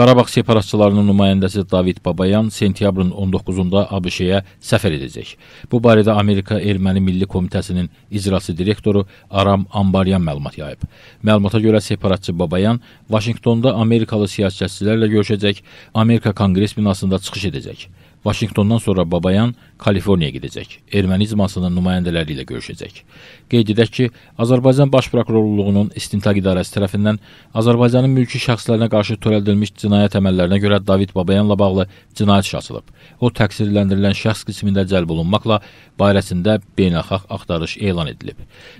Qarabağ separatçılarının nümayəndəsi David Babayan sentyabrın 19-da ABŞ-yə səfər edəcək. Bu barədə Amerika Erməni Milli Komitəsinin icrası direktoru Aram Ambaryan məlumat yayıb. Məlumata görə separatçı Babayan Vaşinqtonda Amerikalı siyasətçilərlə görüşəcək, Amerika Konqres binasında çıxış edəcək. Vaşinqtondan sonra Babayan Kaliforniyaya gedəcək. Erməni izmasının nümayəndələri ilə görüşəcək. Qeyd edək ki, Azərbaycan Baş Prokurorluğunun İstintaq İdarəsi tərəfindən Azərbaycanın mülki şəxslərinə qarşı törədilmiş cinayət əməllərinə görə David Babayanla bağlı cinayət işi açılıb. O təqsirləndirilən şəxs qismində cəlb olunmaqla barəsində beynəlxalq axtarış elan edilib.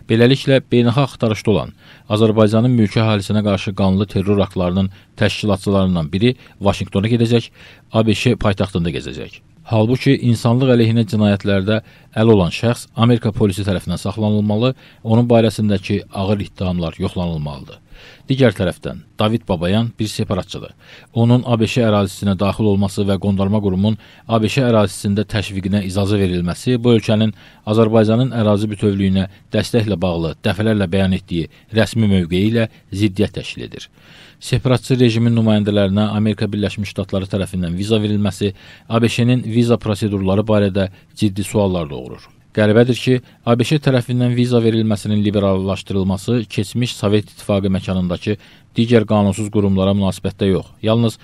Beləliklə, beynəlxalq axtarışda olan Azərbaycanın mülki əhalisinə qarşı qanlı terror aktlarının təşkilatçılarından biri Vaşinqtona gedəcək, ABŞ paytaxtında gezəcək. Halbuki insanlıq əleyhinə cinayətlərdə əl olan şəxs Amerika polisi tərəfindən saxlanılmalı, onun barəsindəki ağır ittihamlar yoxlanılmalıdır. Digər tərəfdən David Babayan bir separatçıdır. Onun ABŞ ərazisinə daxil olması və qondarma qurumun ABŞ ərazisində təşviqinə icazə verilməsi bu ölkənin Azərbaycanın ərazi bütövlüyünə dəstəklə bağlı dəfələrlə bəyan etdiyi rəsmi mövqeyi ilə ziddiyyət təşkil edir. Separatçı rejimin nümayəndələrinə Amerika Birləşmiş Ştatları tərəfindən viza verilməsi ABŞ-nin viza prosedurları barədə ciddi suallar doğurur doğurur. Qəribədir ki, ABŞ tərəfindən viza verilməsinin liberallaşdırılması keçmiş Sovet İttifaqı məkanındakı digər qanunsuz qurumlara münasibətdə yox, yalnız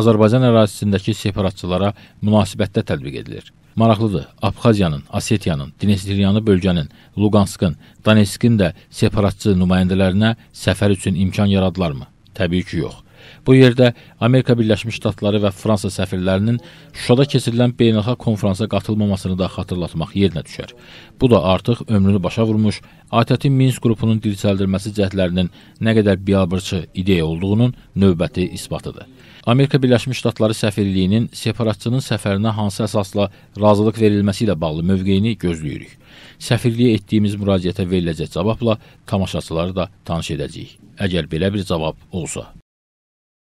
Azərbaycan ərazisindəki separatçılara münasibətdə tətbiq edilir. Maraqlıdır, Abxaziyanın, Asetiyanın, Dinestriyanı bölgənin, Luganskın, Donetskin də separatçı nümayəndələrinə səfər üçün imkan yaradılarmı? Təbii ki, yox. Bu yerdə Amerika Birləşmiş Ştatları və Fransa səfirlərinin Şuşada keçirilən beynəlxalq konfransa qatılmamasını da xatırlatmaq yerinə düşər. Bu da artıq ömrünü başa vurmuş, ATƏT-in Minsk qrupunun dirçəldilməsi cəhdlərinin nə qədər biabırçı ideya olduğunun növbəti isbatıdır. Amerika Birləşmiş Ştatları səfirliyinin separatçının səfərinə hansı əsasla razılıq verilməsi ilə bağlı mövqeyini gözləyirik. Səfirliyə etdiyimiz müraciətə veriləcək cavabla tamaşaçıları da tanış edəcəyik. Əgər belə bir cavab olsa.